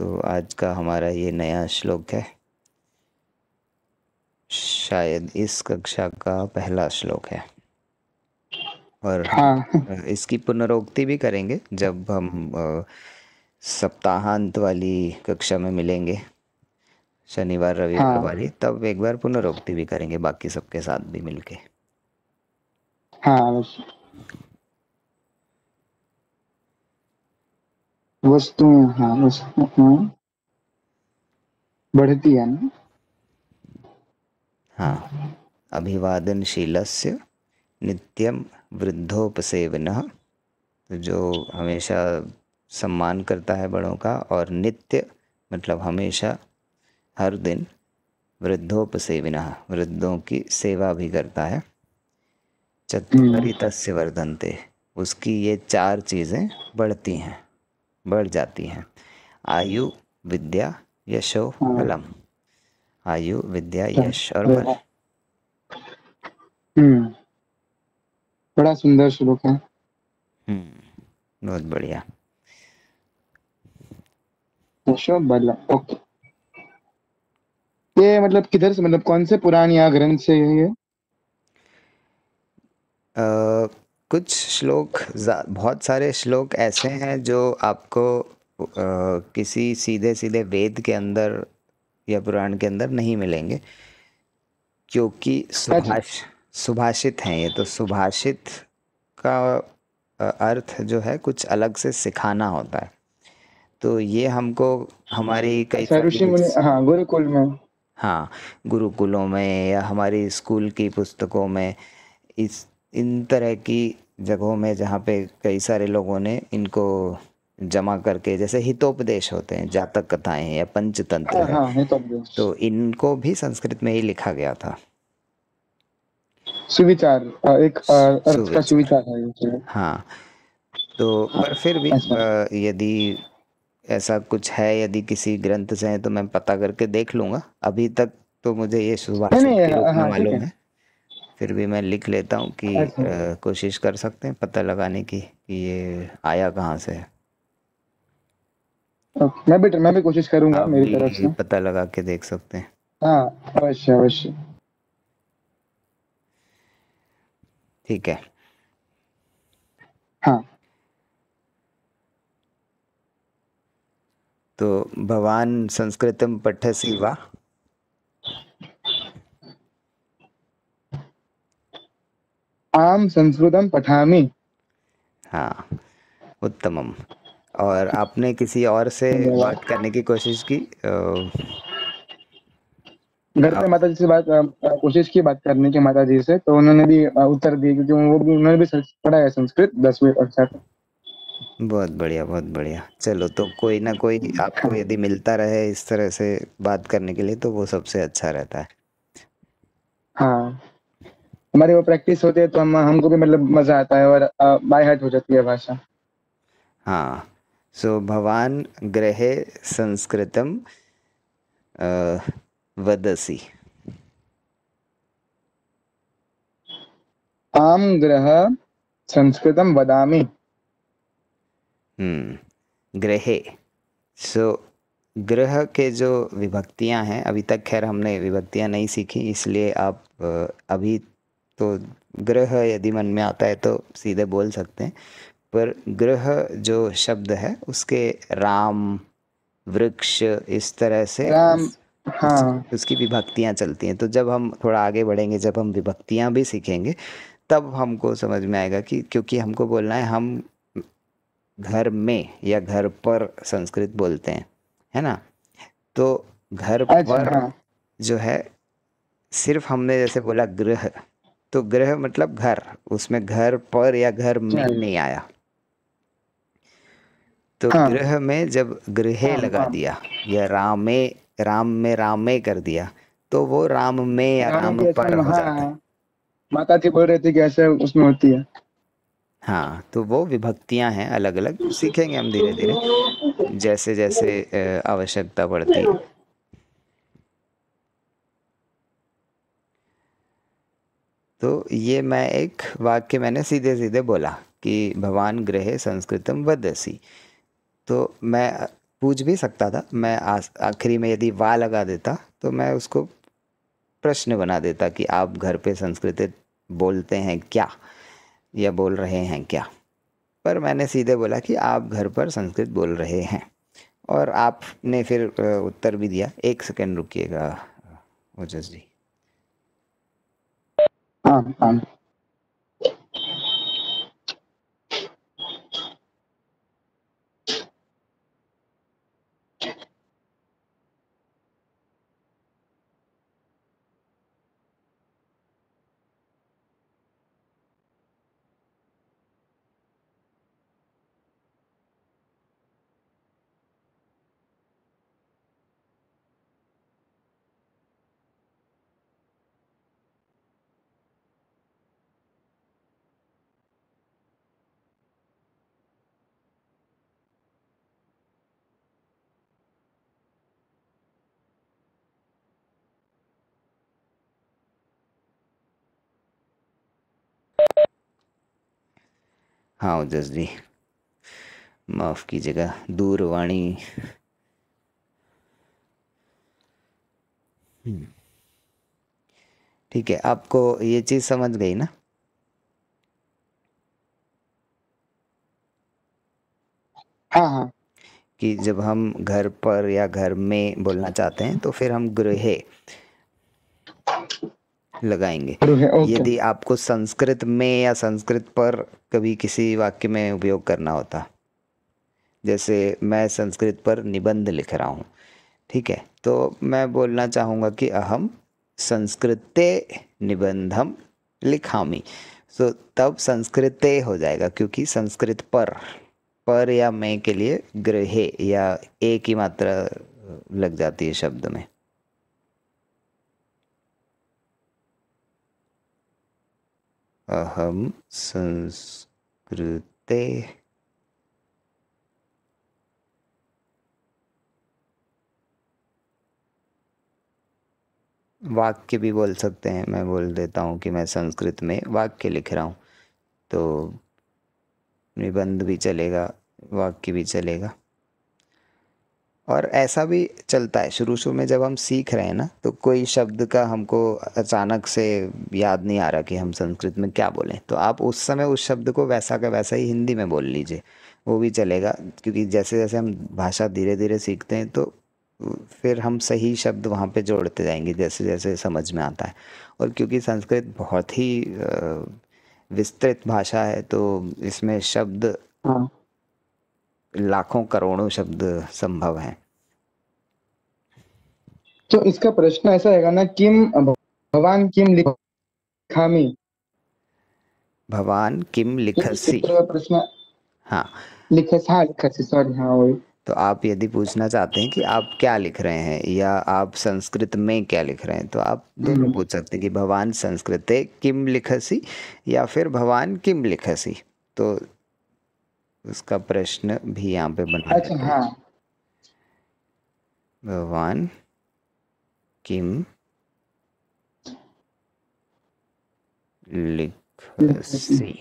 तो आज का हमारा ये नया श्लोक है शायद इस कक्षा का पहला श्लोक है और हाँ। इसकी पुनरोक्ति भी करेंगे जब हम सप्ताहांत वाली कक्षा में मिलेंगे शनिवार रविवार हाँ। वाली तब एक बार पुनरोक्ति भी करेंगे बाकी सबके साथ भी मिलके हाँ वस्तुएं हाँ वस्तुएं बढ़ती है ना हाँ से नित्यम वृद्धोपसेवन जो हमेशा सम्मान करता है बड़ों का और नित्य मतलब हमेशा हर दिन वृद्धोपसेवन वृद्धों की सेवा भी करता है चतुरित वर्धनते उसकी ये चार चीज़ें बढ़ती हैं बढ़ जाती हैं आयु विद्या यशो बलम हाँ। आयु विद्या हाँ। यश और बल हम्म। बड़ा सुंदर श्लोक है हम्म, बहुत बढ़िया यशो बल ओके ये मतलब किधर से मतलब कौन से पुराण या ग्रंथ से है ये कुछ श्लोक बहुत सारे श्लोक ऐसे हैं जो आपको आ, किसी सीधे सीधे वेद के अंदर या पुराण के अंदर नहीं मिलेंगे क्योंकि हाँ सुभाष सुभाषित हैं ये तो सुभाषित का अर्थ जो है कुछ अलग से सिखाना होता है तो ये हमको हमारी कई अच्छा, हाँ गुरुकुल में हाँ गुरुकुलों में या हमारी स्कूल की पुस्तकों में इस इन तरह की जगहों में जहाँ पे कई सारे लोगों ने इनको जमा करके जैसे हितोपदेश होते हैं जातक कथाएं हैं या पंचतंत्र हाँ, हाँ, हितोपदेश तो इनको भी संस्कृत में ही लिखा गया था सुविचार एक अर्थ का सुविचार है तो। हाँ तो पर फिर भी अच्छा। यदि ऐसा कुछ है यदि किसी ग्रंथ से है तो मैं पता करके देख लूंगा अभी तक तो मुझे ये शुरुआत हाँ, मालूम है फिर भी मैं लिख लेता हूँ कि अच्छा। कोशिश कर सकते हैं पता लगाने की कि ये आया कहाँ से है मैं भी मैं भी कोशिश करूंगा मेरी तरफ से पता लगा के देख सकते हैं हाँ अवश्य अवश्य ठीक है हाँ तो भवान संस्कृतम पठसी वा आम संस्कृतम पठामी हाँ उत्तमम और आपने किसी और से बात करने की कोशिश की घर पे माता जी से बात कोशिश की बात करने की माता जी से तो उन्होंने भी उत्तर दिए क्योंकि वो भी उन्होंने भी पढ़ा है संस्कृत दसवीं कक्षा तक बहुत बढ़िया बहुत बढ़िया चलो तो कोई ना कोई आपको हाँ। यदि मिलता रहे इस तरह से बात करने के लिए तो वो सबसे अच्छा रहता है हाँ हमारी वो प्रैक्टिस होती है तो हम हमको भी मतलब मजा आता है और बाय हार्ट हो जाती है भाषा हाँ सो so, भवान ग्रहे संस्कृतम वदसी आम ग्रह संस्कृतम हम्म ग्रहे सो ग्रह के जो विभक्तियां हैं अभी तक खैर हमने विभक्तियां नहीं सीखी इसलिए आप अभी तो ग्रह यदि मन में आता है तो सीधे बोल सकते हैं पर ग्रह जो शब्द है उसके राम वृक्ष इस तरह से राम हाँ उसकी विभक्तियाँ चलती हैं तो जब हम थोड़ा आगे बढ़ेंगे जब हम विभक्तियाँ भी सीखेंगे तब हमको समझ में आएगा कि क्योंकि हमको बोलना है हम घर में या घर पर संस्कृत बोलते हैं है ना तो घर अच्छा, पर हाँ। जो है सिर्फ हमने जैसे बोला गृह तो ग्रह मतलब घर उसमें घर पर या घर में नहीं आया तो हाँ। ग्रह में जब ग्रहे हाँ, लगा हाँ। दिया या रामे राम में रामे कर दिया तो वो राम में या राम, राम पर हो जाता हाँ। है माता जी बोल रही थी कैसे उसमें होती है हाँ तो वो विभक्तियां हैं अलग अलग सीखेंगे हम धीरे धीरे जैसे जैसे आवश्यकता पड़ती है तो ये मैं एक वाक्य मैंने सीधे सीधे बोला कि भगवान ग्रह संस्कृतम वदसी तो मैं पूछ भी सकता था मैं आखिरी में यदि वा लगा देता तो मैं उसको प्रश्न बना देता कि आप घर पे संस्कृत बोलते हैं क्या या बोल रहे हैं क्या पर मैंने सीधे बोला कि आप घर पर संस्कृत बोल रहे हैं और आपने फिर उत्तर भी दिया एक सेकेंड रुकिएगा ओजस जी 嗯嗯。हाँ उजस जी माफ़ कीजिएगा दूरवाणी हम्म। ठीक है आपको ये चीज़ समझ गई ना हाँ हाँ कि जब हम घर पर या घर में बोलना चाहते हैं तो फिर हम गृह लगाएंगे यदि आपको संस्कृत में या संस्कृत पर कभी किसी वाक्य में उपयोग करना होता जैसे मैं संस्कृत पर निबंध लिख रहा हूँ ठीक है तो मैं बोलना चाहूँगा कि अहम संस्कृते निबंधम लिखामी सो तो तब संस्कृते हो जाएगा क्योंकि संस्कृत पर पर या मैं के लिए गृहे या ए की मात्रा लग जाती है शब्द में अहम संस्कृते वाक्य भी बोल सकते हैं मैं बोल देता हूँ कि मैं संस्कृत में वाक्य लिख रहा हूँ तो निबंध भी चलेगा वाक्य भी चलेगा और ऐसा भी चलता है शुरू शुरू में जब हम सीख रहे हैं ना तो कोई शब्द का हमको अचानक से याद नहीं आ रहा कि हम संस्कृत में क्या बोलें तो आप उस समय उस शब्द को वैसा का वैसा ही हिंदी में बोल लीजिए वो भी चलेगा क्योंकि जैसे जैसे हम भाषा धीरे धीरे सीखते हैं तो फिर हम सही शब्द वहाँ पे जोड़ते जाएंगे जैसे जैसे समझ में आता है और क्योंकि संस्कृत बहुत ही विस्तृत भाषा है तो इसमें शब्द हाँ। लाखों करोड़ों शब्द संभव हैं तो इसका प्रश्न ऐसा है ना किम भगवान किम लिखामी भगवान किम लिखसी प्रश्न हाँ लिखस हाँ लिखसी सॉरी हाँ वही तो आप यदि पूछना चाहते हैं कि आप क्या लिख रहे हैं या आप संस्कृत में क्या लिख रहे हैं तो आप दोनों हम्म। पूछ सकते हैं कि भगवान संस्कृत किम लिखसी या फिर भगवान किम लिखसी तो उसका प्रश्न भी यहाँ पे बना अच्छा हाँ भगवान किम सी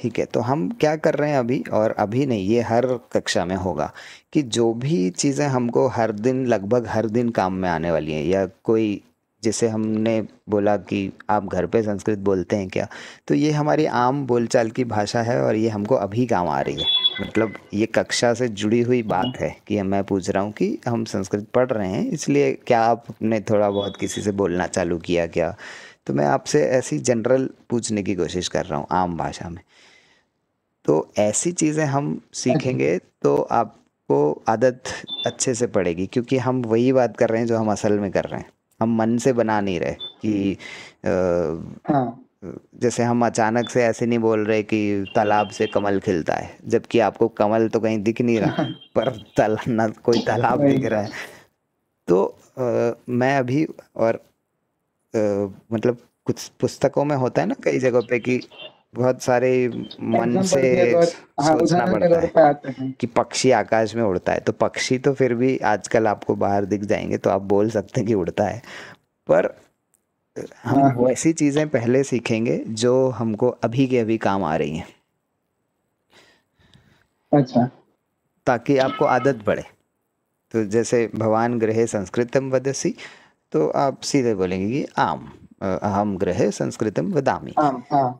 ठीक है तो हम क्या कर रहे हैं अभी और अभी नहीं ये हर कक्षा में होगा कि जो भी चीज़ें हमको हर दिन लगभग हर दिन काम में आने वाली हैं या कोई जिसे हमने बोला कि आप घर पे संस्कृत बोलते हैं क्या तो ये हमारी आम बोलचाल की भाषा है और ये हमको अभी काम आ रही है मतलब ये कक्षा से जुड़ी हुई बात है कि मैं पूछ रहा हूँ कि हम संस्कृत पढ़ रहे हैं इसलिए क्या आपने थोड़ा बहुत किसी से बोलना चालू किया क्या तो मैं आपसे ऐसी जनरल पूछने की कोशिश कर रहा हूँ आम भाषा में तो ऐसी चीज़ें हम सीखेंगे तो आपको आदत अच्छे से पड़ेगी क्योंकि हम वही बात कर रहे हैं जो हम असल में कर रहे हैं हम मन से बना नहीं रहे कि हाँ। जैसे हम अचानक से ऐसे नहीं बोल रहे कि तालाब से कमल खिलता है जबकि आपको कमल तो कहीं दिख नहीं रहा पर तल ना कोई तालाब दिख रहा है तो आ, मैं अभी और आ, मतलब कुछ पुस्तकों में होता है ना कई जगह पे कि बहुत सारे मन से हाँ, सोचना पड़ता है कि पक्षी आकाश में उड़ता है तो पक्षी तो फिर भी आजकल आपको बाहर दिख जाएंगे तो आप बोल सकते हैं कि उड़ता है पर हम ऐसी हाँ, हाँ। चीजें पहले सीखेंगे जो हमको अभी के अभी काम आ रही हैं अच्छा ताकि आपको आदत बढ़े तो जैसे भगवान ग्रह संस्कृतम वदसी तो आप सीधे बोलेंगे कि आम अहम ग्रह संस्कृतम वदामी आम, आम।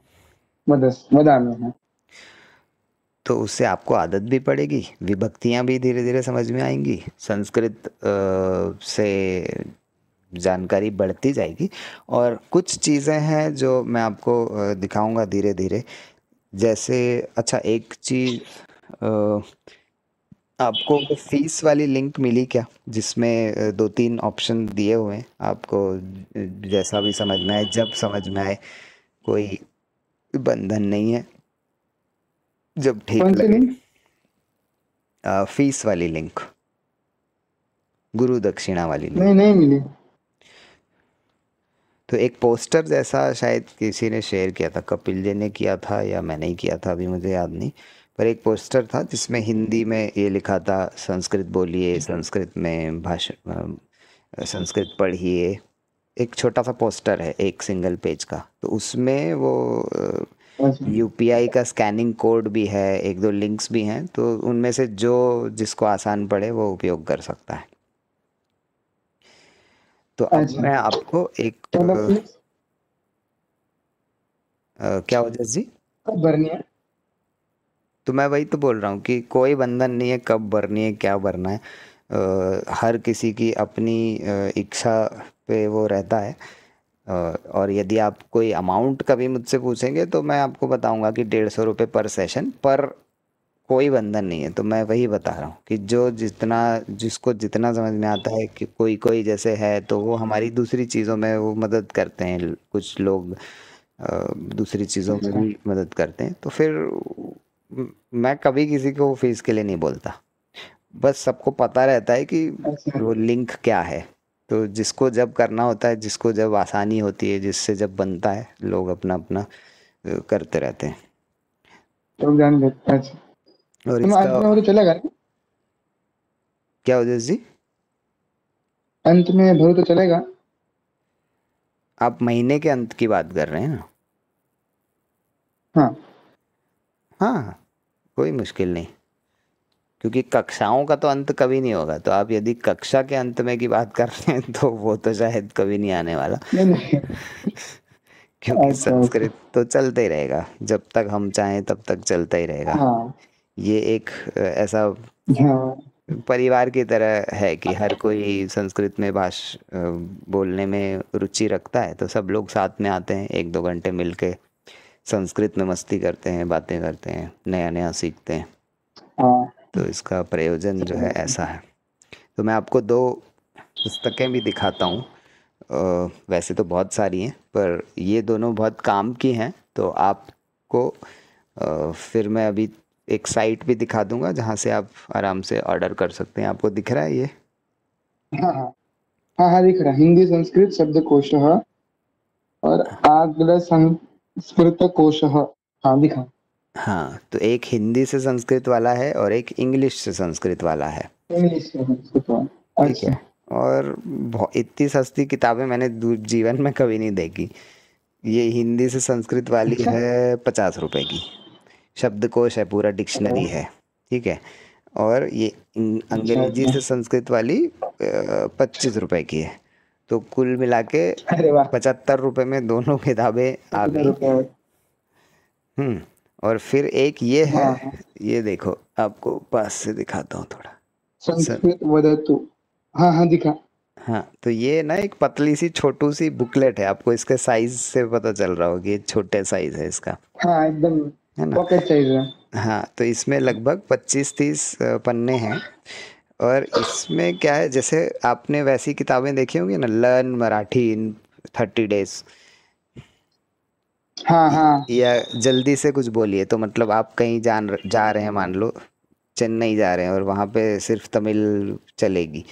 तो उससे आपको आदत भी पड़ेगी विभक्तियाँ भी धीरे धीरे समझ में आएंगी संस्कृत से जानकारी बढ़ती जाएगी और कुछ चीज़ें हैं जो मैं आपको दिखाऊंगा धीरे धीरे जैसे अच्छा एक चीज़ आपको फीस वाली लिंक मिली क्या जिसमें दो तीन ऑप्शन दिए हुए हैं आपको जैसा भी समझ में आए जब समझ में आए कोई बंधन नहीं है जब ठीक लगे फीस वाली लिंक गुरु दक्षिणा वाली लिंक नहीं नहीं मिली तो एक पोस्टर जैसा शायद किसी ने शेयर किया था कपिल जी ने किया था या मैंने ही किया था अभी मुझे याद नहीं पर एक पोस्टर था जिसमें हिंदी में ये लिखा था संस्कृत बोलिए संस्कृत में भाषण संस्कृत पढ़िए एक छोटा सा पोस्टर है एक सिंगल पेज का तो उसमें वो यूपीआई अच्छा। का स्कैनिंग कोड भी है एक दो लिंक्स भी हैं तो उनमें से जो जिसको आसान पड़े वो उपयोग कर सकता है तो अब अच्छा। मैं आपको एक आ, क्या हो जी भरनी है तो मैं वही तो बोल रहा हूँ कि कोई बंधन नहीं है कब भरनी है क्या भरना है हर किसी की अपनी इच्छा पे वो रहता है और यदि आप कोई अमाउंट कभी मुझसे पूछेंगे तो मैं आपको बताऊंगा कि डेढ़ सौ रुपये पर सेशन पर कोई बंधन नहीं है तो मैं वही बता रहा हूँ कि जो जितना जिसको जितना समझ में आता है कि कोई कोई जैसे है तो वो हमारी दूसरी चीज़ों में वो मदद करते हैं कुछ लोग दूसरी चीज़ों में अच्छा। भी मदद करते हैं तो फिर मैं कभी किसी को फीस के लिए नहीं बोलता बस सबको पता रहता है कि अच्छा। वो लिंक क्या है तो जिसको जब करना होता है जिसको जब आसानी होती है जिससे जब बनता है लोग अपना अपना करते रहते हैं अच्छा। तो जान और इसका तो चला गया क्या हो जी अंत में भरो तो चलेगा आप महीने के अंत की बात कर रहे हैं ना हाँ हाँ कोई मुश्किल नहीं क्योंकि कक्षाओं का तो अंत कभी नहीं होगा तो आप यदि कक्षा के अंत में की बात कर रहे हैं तो वो तो शायद कभी नहीं आने वाला नहीं, नहीं। क्योंकि संस्कृत तो चलता ही रहेगा जब तक हम चाहें तब तक चलता ही रहेगा हाँ। ये एक ऐसा हाँ। परिवार की तरह है कि हर कोई संस्कृत में भाष बोलने में रुचि रखता है तो सब लोग साथ में आते हैं एक दो घंटे मिलके संस्कृत में मस्ती करते हैं बातें करते हैं नया नया सीखते हैं हाँ। तो इसका प्रयोजन जो है ऐसा है तो मैं आपको दो पुस्तकें भी दिखाता हूँ वैसे तो बहुत सारी हैं पर ये दोनों बहुत काम की हैं तो आपको फिर मैं अभी एक साइट भी दिखा दूंगा जहाँ से आप आराम से ऑर्डर कर सकते हैं आपको दिख रहा है ये हाँ हाँ हाँ हाँ दिख रहा है हिंदी संस्कृत शब्द कोश और आग्र संस्कृत कोश हाँ दिखा हाँ तो एक हिंदी से संस्कृत वाला है और एक इंग्लिश से संस्कृत वाला है ठीक है अच्छा। और इतनी सस्ती किताबें मैंने जीवन में कभी नहीं देखी ये हिंदी से संस्कृत वाली अच्छा। है पचास रुपए की शब्दकोश है पूरा डिक्शनरी है ठीक है और ये अंग्रेजी अच्छा। से संस्कृत वाली पच्चीस रुपए की है तो कुल मिला के पचहत्तर रुपये में दोनों किताबें आ गई हम्म और फिर एक ये है हाँ। ये देखो आपको पास से दिखाता हूँ थोड़ा संस्कृत वदतु हाँ हाँ दिखा हाँ तो ये ना एक पतली सी छोटू सी बुकलेट है आपको इसके साइज से पता चल रहा होगी छोटे साइज है इसका हाँ एकदम है ना पॉकेट साइज है हाँ तो इसमें लगभग पच्चीस तीस पन्ने हैं और इसमें क्या है जैसे आपने वैसी किताबें देखी होंगी ना learn Marathi in thirty days हाँ हाँ या जल्दी से कुछ बोलिए तो मतलब आप कहीं जान जा रहे हैं मान लो चेन्नई जा रहे हैं और वहाँ पे सिर्फ तमिल चलेगी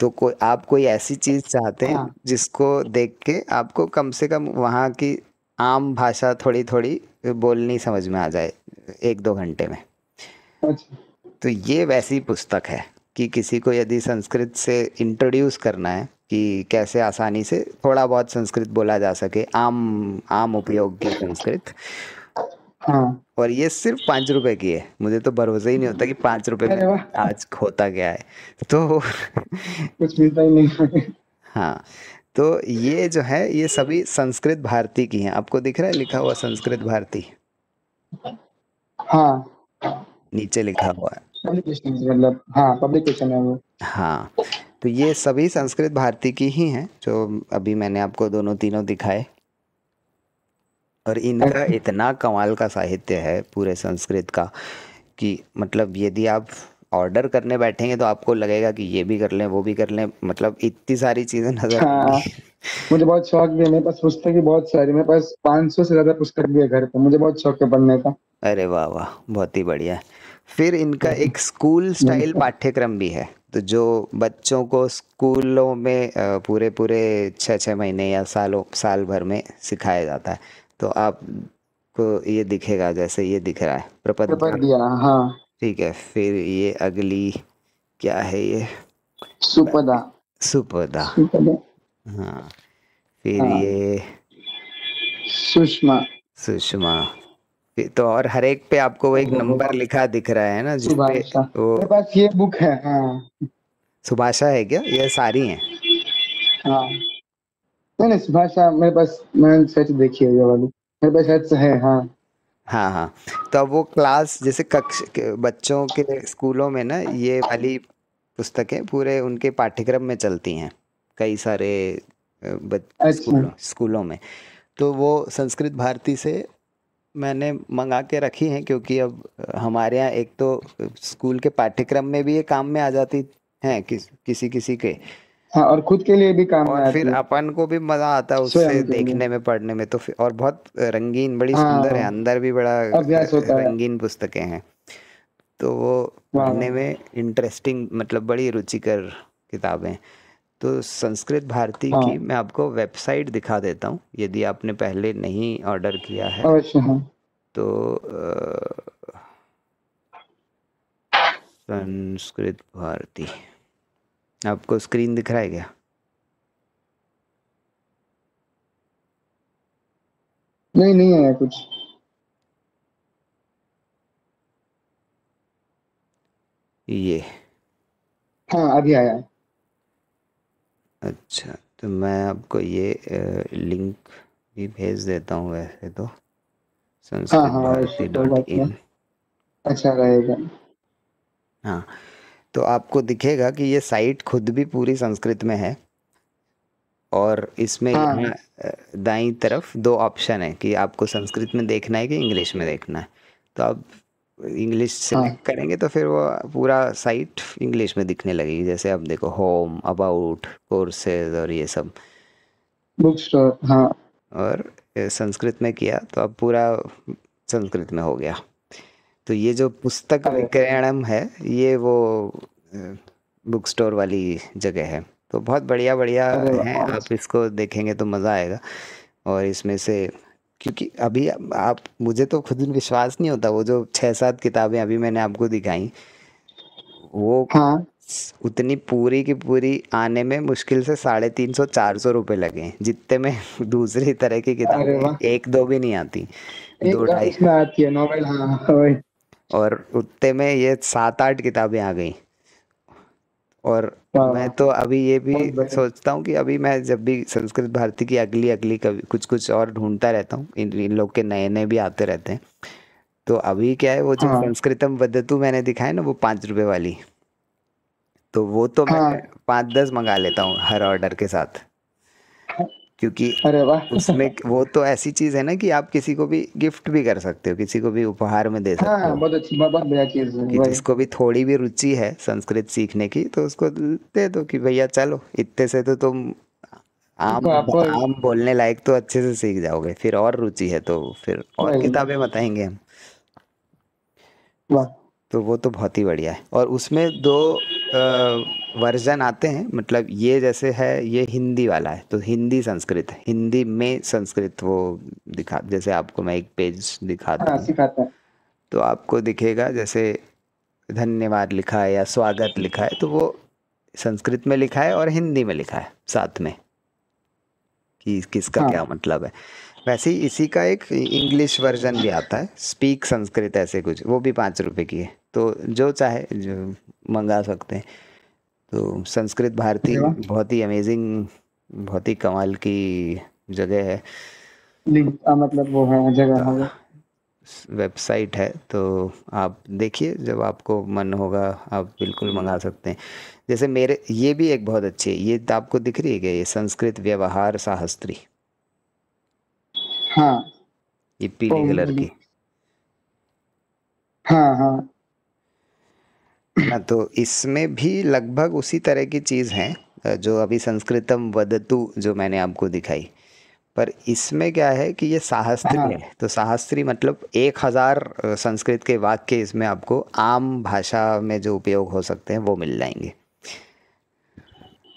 तो कोई आप कोई ऐसी चीज चाहते हैं हाँ। जिसको देख के आपको कम से कम वहाँ की आम भाषा थोड़ी थोड़ी बोलनी समझ में आ जाए एक दो घंटे में अच्छा। तो ये वैसी पुस्तक है कि किसी को यदि संस्कृत से इंट्रोड्यूस करना है कि कैसे आसानी से थोड़ा बहुत संस्कृत बोला जा सके आम आम उपयोग की संस्कृत हाँ। और ये सिर्फ पांच रुपए की है मुझे तो भरोसा ही नहीं होता कि पांच रुपए में आज होता गया है तो कुछ मिलता ही नहीं हाँ तो ये जो है ये सभी संस्कृत भारती की हैं आपको दिख रहा है लिखा हुआ संस्कृत भारती हाँ नीचे लिखा हुआ है मतलब हाँ पब्लिकेशन है वो हाँ तो ये सभी संस्कृत भारती की ही हैं जो अभी मैंने आपको दोनों तीनों दिखाए और इनका इतना कमाल का साहित्य है पूरे संस्कृत का कि मतलब यदि आप ऑर्डर करने बैठेंगे तो आपको लगेगा कि ये भी कर लें वो भी कर लें मतलब इतनी सारी चीजें नजर हाँ, मुझे बहुत शौक भी है मेरे पास पुस्तक भी बहुत सारी मेरे पास पाँच से ज्यादा पुस्तक भी है घर पर मुझे बहुत शौक है पढ़ने का अरे वाह वाह बहुत ही बढ़िया फिर इनका हाँ। एक स्कूल स्टाइल पाठ्यक्रम भी है तो जो बच्चों को स्कूलों में पूरे पूरे छः छः महीने या सालों साल भर में सिखाया जाता है तो आप को ये दिखेगा जैसे ये दिख रहा है प्रपद दिया हाँ ठीक है फिर ये अगली क्या है ये सुपदा सुपदा हाँ फिर हाँ। ये सुषमा सुषमा तो और हर एक पे आपको वो एक नंबर लिखा दिख रहा है ना जिस पे वो पास ये बुक है हाँ। सुभाषा है क्या ये सारी है हाँ सुभाषा मेरे पास मैंने सच देखी है ये वाली मेरे पास सच है हाँ हाँ हाँ तो अब वो क्लास जैसे कक्ष के बच्चों के स्कूलों में ना ये वाली पुस्तकें पूरे उनके पाठ्यक्रम में चलती हैं कई सारे अच्छा। स्कूलों स्कूलों में तो वो संस्कृत भारती से मैंने मंगा के रखी हैं क्योंकि अब हमारे यहाँ एक तो स्कूल के पाठ्यक्रम में भी ये काम में आ जाती हैं किस किसी किसी के हाँ और खुद के लिए भी काम और फिर अपन को भी मजा आता है उससे देखने में पढ़ने में तो और बहुत रंगीन बड़ी हाँ, सुंदर है हाँ। अंदर भी बड़ा रंगीन पुस्तकें हैं तो वो पढ़ने में इंटरेस्टिंग मतलब बड़ी रुचिकर किताबें तो संस्कृत भारती हाँ। की मैं आपको वेबसाइट दिखा देता हूँ यदि आपने पहले नहीं ऑर्डर किया है हाँ। तो संस्कृत भारती आपको स्क्रीन दिख रहा है क्या नहीं नहीं आया कुछ ये हाँ अभी आया अच्छा तो मैं आपको ये लिंक भी भेज देता हूँ वैसे तो हाँ, हाँ, संस्कृत हाँ, अच्छा रहेगा हाँ तो आपको दिखेगा कि ये साइट खुद भी पूरी संस्कृत में है और इसमें हाँ।, हाँ। दाई तरफ दो ऑप्शन है कि आपको संस्कृत में देखना है कि इंग्लिश में देखना है तो आप इंग्लिश से हाँ. करेंगे तो फिर वो पूरा साइट इंग्लिश में दिखने लगेगी जैसे अब देखो होम अबाउट कोर्सेज और ये सब बुक स्टोर हाँ और संस्कृत में किया तो अब पूरा संस्कृत में हो गया तो ये जो पुस्तक विक्रयणम है ये वो बुक स्टोर वाली जगह है तो बहुत बढ़िया बढ़िया है आप इसको देखेंगे तो मज़ा आएगा और इसमें से क्योंकि अभी आप मुझे तो खुद विश्वास नहीं होता वो जो छः सात किताबें अभी मैंने आपको दिखाई वो हाँ। उतनी पूरी की पूरी आने में मुश्किल से साढ़े तीन सौ चार सौ रुपये लगे जितने में दूसरी तरह की किताबें एक दो भी नहीं आती दो ढाई आती है नॉवेल हाँ, और उतने में ये सात आठ किताबें आ गई और हाँ। मैं तो अभी ये भी सोचता हूँ कि अभी मैं जब भी संस्कृत भारती की अगली अगली कभी कुछ कुछ और ढूंढता रहता हूँ इन इन लोग के नए नए भी आते रहते हैं तो अभी क्या है वो जो हाँ। संस्कृतम वदतु मैंने दिखाया ना वो पाँच रुपये वाली तो वो तो मैं हाँ। पाँच दस मंगा लेता हूँ हर ऑर्डर के साथ क्योंकि अरे वाह उसमें वो तो ऐसी चीज है ना कि आप किसी को भी गिफ्ट भी कर सकते हो किसी को भी उपहार में दे सकते हाँ, हो बहुत अच्छी बहुत बढ़िया चीज है जिसको भी थोड़ी भी रुचि है संस्कृत सीखने की तो उसको दे दो कि भैया चलो इतने से तो तुम आम तो आम बोलने लायक तो अच्छे से सीख जाओगे फिर और रुचि है तो फिर और किताबें बताएंगे हम वाह तो वो तो बहुत ही बढ़िया है और उसमें दो आ, वर्जन आते हैं मतलब ये जैसे है ये हिंदी वाला है तो हिंदी संस्कृत है हिंदी में संस्कृत वो दिखा जैसे आपको मैं एक पेज दिखाता हाँ, हूँ तो आपको दिखेगा जैसे धन्यवाद लिखा है या स्वागत लिखा है तो वो संस्कृत में लिखा है और हिंदी में लिखा है साथ में कि किसका हाँ। क्या मतलब है वैसे ही इसी का एक इंग्लिश वर्जन भी आता है स्पीक संस्कृत ऐसे कुछ वो भी पाँच रुपये की है तो जो चाहे जो मंगा सकते हैं तो संस्कृत भारती बहुत ही अमेजिंग बहुत ही कमाल की जगह है आ, हाँ, मतलब वो है जगह वेबसाइट हाँ। है तो आप देखिए जब आपको मन होगा आप बिल्कुल मंगा सकते हैं जैसे मेरे ये भी एक बहुत अच्छी है ये तो आपको दिख रही है ये संस्कृत व्यवहार शाहस्त्री हाँ ये पीले तो कलर की हाँ हाँ हाँ, तो इसमें भी लगभग उसी तरह की चीज़ हैं जो अभी संस्कृतम वदतु जो मैंने आपको दिखाई पर इसमें क्या है कि ये साहस्त्री हाँ। है तो साहस्त्री मतलब एक हज़ार संस्कृत के वाक्य इसमें आपको आम भाषा में जो उपयोग हो सकते हैं वो मिल जाएंगे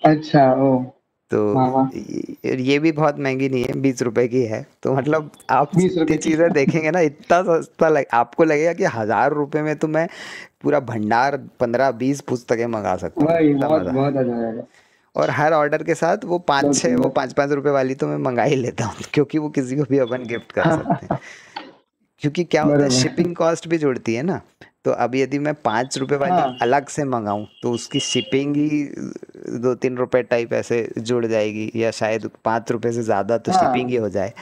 अच्छा ओ तो ये भी बहुत महंगी नहीं है बीस रुपए की है तो मतलब आप जितनी चीजें देखेंगे ना इतना सस्ता लग आपको लगेगा कि हजार रुपए में तो मैं पूरा भंडार पंद्रह बीस पुस्तकें मंगा सकता हूँ और हर ऑर्डर के साथ वो पाँच छः वो पाँच पाँच रुपए वाली तो मैं मंगा ही लेता हूँ क्योंकि वो किसी को भी अपन गिफ्ट कर सकते हैं क्योंकि क्या होता है शिपिंग कॉस्ट भी जुड़ती है ना तो अब यदि मैं पाँच रुपए वाली हाँ। अलग से मंगाऊं तो उसकी शिपिंग ही दो तीन रुपए टाइप ऐसे जुड़ जाएगी या शायद पाँच रुपये से ज़्यादा तो हाँ। शिपिंग ही हो जाए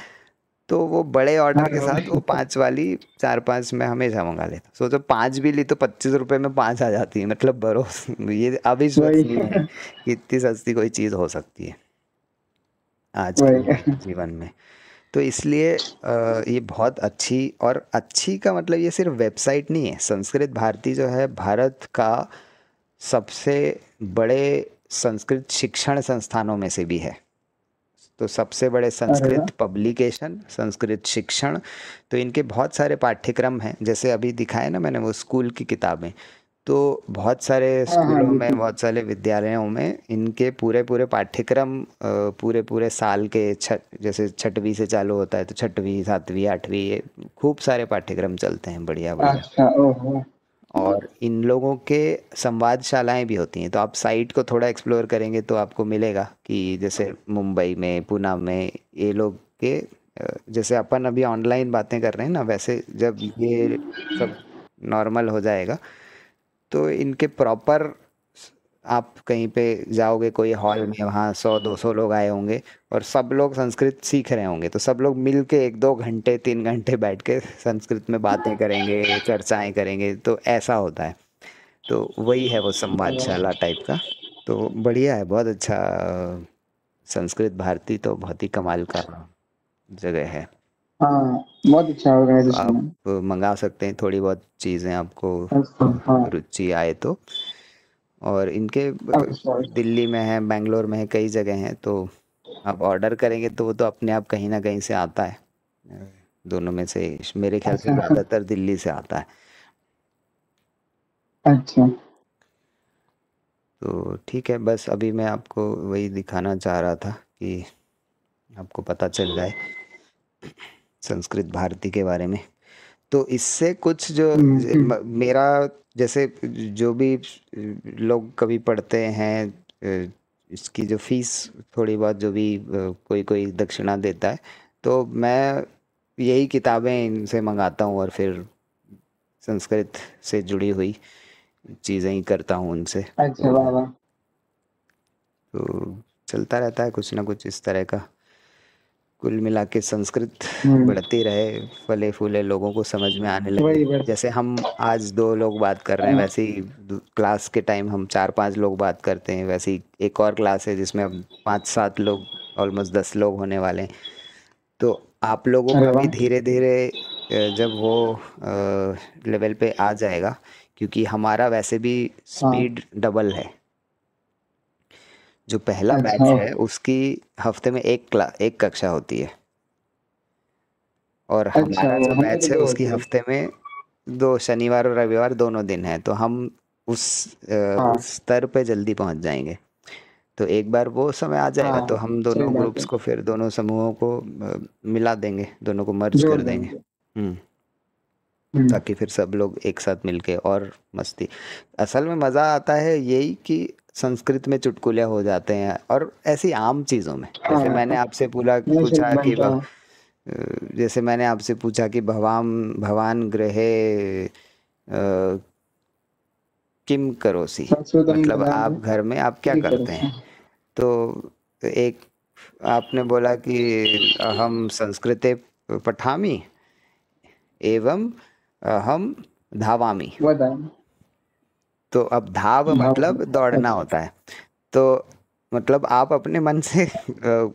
तो वो बड़े ऑर्डर के हाँ, साथ वो हाँ। पाँच वाली चार पाँच में हमेशा मंगा लेता हूँ सोचो पाँच भी ली तो पच्चीस रुपये में पाँच आ जाती है मतलब बरोस ये अविश्वास नहीं है इतनी सस्ती कोई चीज़ हो सकती है आज के जीवन में तो इसलिए ये बहुत अच्छी और अच्छी का मतलब ये सिर्फ वेबसाइट नहीं है संस्कृत भारती जो है भारत का सबसे बड़े संस्कृत शिक्षण संस्थानों में से भी है तो सबसे बड़े संस्कृत पब्लिकेशन संस्कृत शिक्षण तो इनके बहुत सारे पाठ्यक्रम हैं जैसे अभी दिखाए ना मैंने वो स्कूल की किताबें तो बहुत सारे हाँ, हाँ, स्कूलों में तो बहुत सारे विद्यालयों में इनके पूरे पूरे पाठ्यक्रम पूरे पूरे साल के छठ जैसे छठवीं से चालू होता है तो छठवीं सातवीं आठवीं ये खूब सारे पाठ्यक्रम चलते हैं बढ़िया बढ़िया अच्छा, और इन लोगों के संवादशालाएं भी होती हैं तो आप साइट को थोड़ा एक्सप्लोर करेंगे तो आपको मिलेगा कि जैसे मुंबई में पूना में ये लोग के जैसे अपन अभी ऑनलाइन बातें कर रहे हैं ना वैसे जब ये सब नॉर्मल हो जाएगा तो इनके प्रॉपर आप कहीं पे जाओगे कोई हॉल में वहाँ सौ दो सौ लोग आए होंगे और सब लोग संस्कृत सीख रहे होंगे तो सब लोग मिल के एक दो घंटे तीन घंटे बैठ के संस्कृत में बातें करेंगे चर्चाएं करेंगे तो ऐसा होता है तो वही है वो संवादशाला टाइप का तो बढ़िया है बहुत अच्छा संस्कृत भारती तो बहुत ही कमाल का जगह है हाँ, बहुत अच्छा ऑर्गेनाइजेशन आप मंगा सकते हैं थोड़ी बहुत चीज़ें आपको हाँ। रुचि आए तो और इनके हाँ, दिल्ली में है बेंगलोर में है कई जगह हैं तो आप ऑर्डर करेंगे तो वो तो अपने आप कहीं ना कहीं से आता है दोनों में से मेरे ख्याल से अच्छा। ज़्यादातर दिल्ली से आता है अच्छा तो ठीक है बस अभी मैं आपको वही दिखाना चाह रहा था कि आपको पता चल जाए संस्कृत भारती के बारे में तो इससे कुछ जो हम्म, हम्म। मेरा जैसे जो भी लोग कभी पढ़ते हैं इसकी जो फीस थोड़ी बहुत जो भी कोई कोई दक्षिणा देता है तो मैं यही किताबें इनसे मंगाता हूँ और फिर संस्कृत से जुड़ी हुई चीज़ें ही करता हूँ उनसे अच्छा तो चलता रहता है कुछ ना कुछ इस तरह का कुल मिला के संस्कृत हम्म। बढ़ती रहे फले फूले लोगों को समझ में आने लगे जैसे हम आज दो लोग बात कर रहे हैं हम्म। वैसे ही क्लास के टाइम हम चार पांच लोग बात करते हैं वैसे ही एक और क्लास है जिसमें अब पाँच सात लोग ऑलमोस्ट दस लोग होने वाले हैं तो आप लोगों का भी धीरे धीरे जब वो लेवल पे आ जाएगा क्योंकि हमारा वैसे भी स्पीड हाँ। डबल है जो पहला बैच हाँ। है उसकी हफ्ते में एक क्ला एक कक्षा होती है और हमारा अच्छा, जो बैच है उसकी हफ्ते में दो शनिवार और रविवार दोनों दिन है तो हम हाँ। उस स्तर पे जल्दी पहुंच जाएंगे तो एक बार वो समय आ जाएगा हाँ, तो हम दोनों ग्रुप्स को फिर दोनों समूहों को मिला देंगे दोनों को मर्ज कर देंगे हम्म हम्म। ताकि फिर सब लोग एक साथ मिलके और मस्ती असल में मज़ा आता है यही कि संस्कृत में चुटकुले हो जाते हैं और ऐसी आम चीज़ों में जैसे हाँ। मैंने आपसे पूरा पूछा कि जैसे मैंने आपसे पूछा कि भवाम भवान ग्रहे किम करोसी मतलब आप घर में आप क्या करते हैं तो एक आपने बोला कि हम संस्कृते पठामी एवं हम धावामी तो अब धाव मतलब दौड़ना होता है तो मतलब आप अपने मन से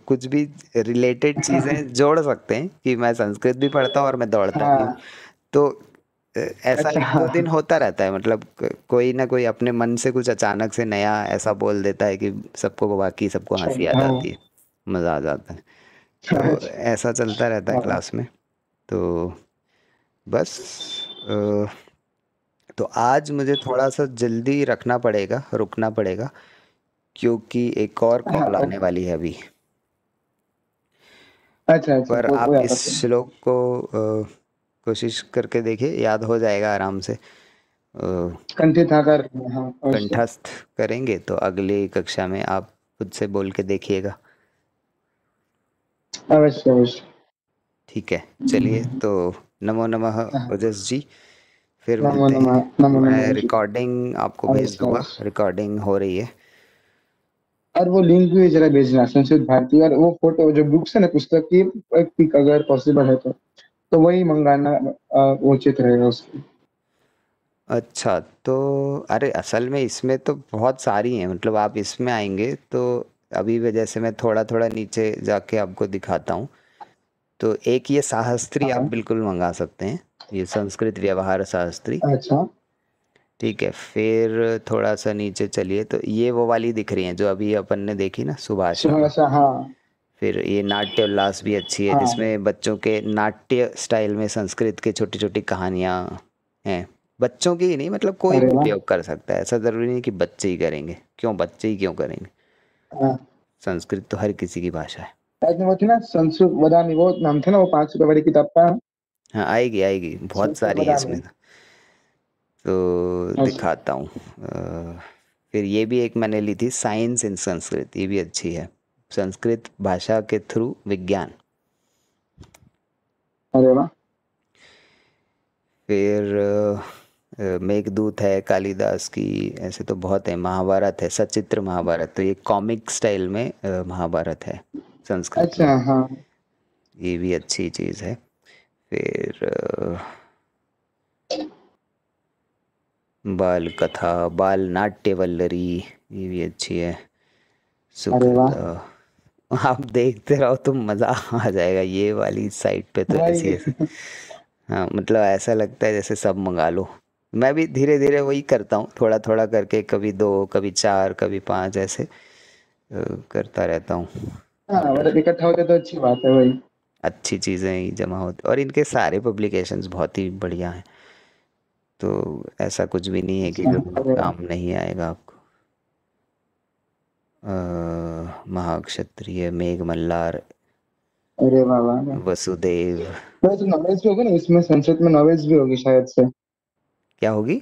कुछ भी रिलेटेड चीजें जोड़ सकते हैं कि मैं संस्कृत भी पढ़ता हूँ और मैं दौड़ता हूँ हाँ। तो ऐसा अच्छा। एक दो दिन होता रहता है मतलब कोई ना कोई अपने मन से कुछ अचानक से नया ऐसा बोल देता है कि सबको बाकी सबको अच्छा। हंसी आ हाँ। जाती है मज़ा आ जाता है तो अच्छा। ऐसा चलता रहता है क्लास हाँ। में तो बस तो आज मुझे थोड़ा सा जल्दी रखना पड़ेगा रुकना पड़ेगा क्योंकि एक और हाँ, कॉल हाँ। आने वाली है अभी अच्छा, अच्छा पर आप इस श्लोक को कोशिश करके देखिए याद हो जाएगा आराम से हाँ, कंठस्थ करेंगे तो अगली कक्षा में आप खुद से बोल के देखिएगा अवश्य अवश्य ठीक है चलिए हम्म। तो नमो नमः ओजस हाँ। जी फिर नमो नमः मैं रिकॉर्डिंग आपको भेज दूंगा रिकॉर्डिंग हो रही है और वो लिंक भी जरा भेजना संस्कृत भारती और वो फोटो जो बुक्स है ना पुस्तक की एक पिक अगर पॉसिबल है तो तो वही मंगाना उचित रहेगा उसकी अच्छा तो अरे असल में इसमें तो बहुत सारी हैं मतलब आप इसमें आएंगे तो अभी वजह से मैं थोड़ा थोड़ा नीचे जाके आपको दिखाता हूँ तो एक ये शास्त्री आप हाँ। बिल्कुल मंगा सकते हैं ये संस्कृत व्यवहार शास्त्री अच्छा ठीक है फिर थोड़ा सा नीचे चलिए तो ये वो वाली दिख रही है जो अभी अपन ने देखी ना सुभाष हाँ फिर ये नाट्य उल्लास भी अच्छी है हाँ। जिसमें बच्चों के नाट्य स्टाइल में संस्कृत के छोटी छोटी कहानियाँ हैं बच्चों की ही नहीं मतलब कोई भी उपयोग कर सकता है ऐसा जरूरी नहीं कि बच्चे ही करेंगे क्यों बच्चे ही क्यों करेंगे हाँ। संस्कृत तो हर किसी की भाषा है आज में वो थी ना संस्कृत वदानी वो नाम थे ना वो पाँच रुपए वाली किताब का हाँ आएगी आएगी बहुत सारी है इसमें तो अच्छा। दिखाता हूँ फिर ये भी एक मैंने ली थी साइंस इन संस्कृत ये भी अच्छी है संस्कृत भाषा के थ्रू विज्ञान अरे वाह फिर मेघदूत है कालिदास की ऐसे तो बहुत है महाभारत है सचित्र महाभारत तो ये कॉमिक स्टाइल में महाभारत है संस्कृत अच्छा हाँ ये भी अच्छी चीज़ है फिर बाल कथा बाल नाट्य वल्लरी ये भी अच्छी है आप देखते रहो तो मज़ा आ जाएगा ये वाली साइट पे तो ऐसी हाँ मतलब ऐसा लगता है जैसे सब मंगा लो मैं भी धीरे धीरे वही करता हूँ थोड़ा थोड़ा करके कभी दो कभी चार कभी पांच ऐसे करता रहता हूँ हाँ, मतलब इकट्ठा होते तो अच्छी बात है भाई अच्छी चीज़ें जमा होती और इनके सारे पब्लिकेशंस बहुत ही बढ़िया हैं तो ऐसा कुछ भी नहीं है कि हाँ, काम नहीं आएगा आपको महाक्षत्रिय मेघ मल्लार अरे बाबा वसुदेव तो नॉवेल्स भी होगी ना इसमें संस्कृत में नॉवेल्स भी होगी शायद से क्या होगी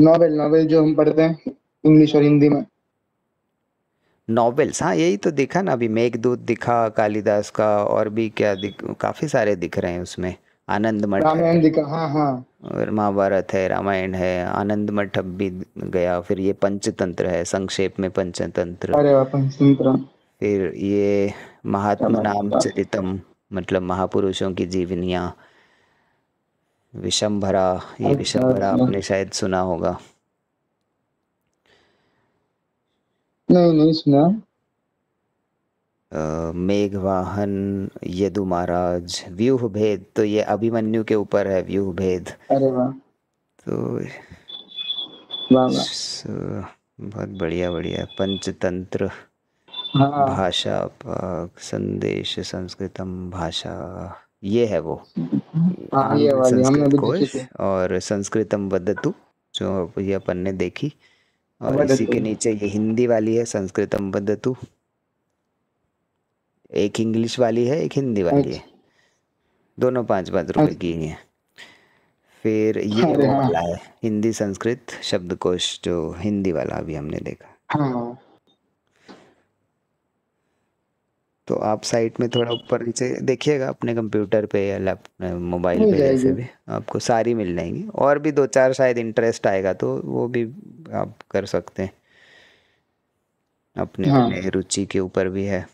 नॉवेल नॉवेल जो हम पढ़ते हैं इंग्लिश और हिंदी में नॉवेल्स हाँ यही तो दिखा ना अभी मेघदूत दिखा कालिदास का और भी क्या दिख काफ़ी सारे दिख रहे हैं उसमें आनंद मठ रामायण दिखा हाँ हाँ महाभारत है रामायण है आनंद मठ भी गया फिर ये पंचतंत्र है संक्षेप में पंचतंत्र अरे पंचतंत्र फिर ये महात्मा नाम चरितम मतलब महापुरुषों की जीवनिया विषम भरा ये अच्छा, विषम भरा अच्छा। आपने शायद सुना होगा नहीं नहीं सुना मेघवाहन यदु महाराज व्यूह भेद तो ये अभिमन्यु के ऊपर है व्यूह भेद अरे तो बहुत बढ़िया बढ़िया पंचतंत्र हाँ भाषा पाक संदेश संस्कृतम भाषा ये है वो हाँ ये आंग्ल वाली हमने भी देखी और संस्कृतम वदतु जो ये अपन ने देखी और इसी के नीचे ये हिंदी वाली है संस्कृतम बदतु एक इंग्लिश वाली है एक हिंदी वाली है अच्छा। दोनों पांच पांच रुपए अच्छा। की है फिर ये हाँ, वाला है हिंदी संस्कृत शब्दकोश जो हिंदी वाला अभी हमने देखा हाँ। तो आप साइट में थोड़ा ऊपर नीचे देखिएगा अपने कंप्यूटर पे या लैप मोबाइल पे जैसे भी आपको सारी मिल जाएंगी और भी दो चार शायद इंटरेस्ट आएगा तो वो भी आप कर सकते हैं अपने हाँ। अपने रुचि के ऊपर भी है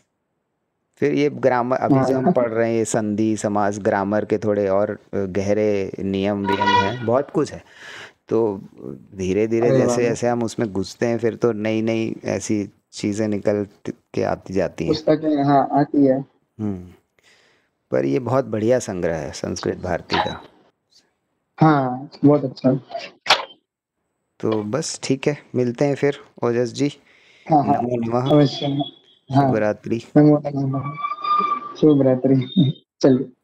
फिर ये ग्रामर अभी हाँ। जो हम पढ़ रहे हैं ये संधि समाज ग्रामर के थोड़े और गहरे नियम वियम हैं बहुत कुछ है तो धीरे धीरे जैसे जैसे हम उसमें घुसते हैं फिर तो नई नई ऐसी चीजें निकल के आती जाती हैं पुस्तकें हाँ आती है हम्म। पर ये बहुत बढ़िया संग्रह है संस्कृत भारती का हाँ बहुत अच्छा तो बस ठीक है मिलते हैं फिर ओजस जी हाँ शुभ हाँ। रात्रि नमो हाँ। शुभ रात्रि चलिए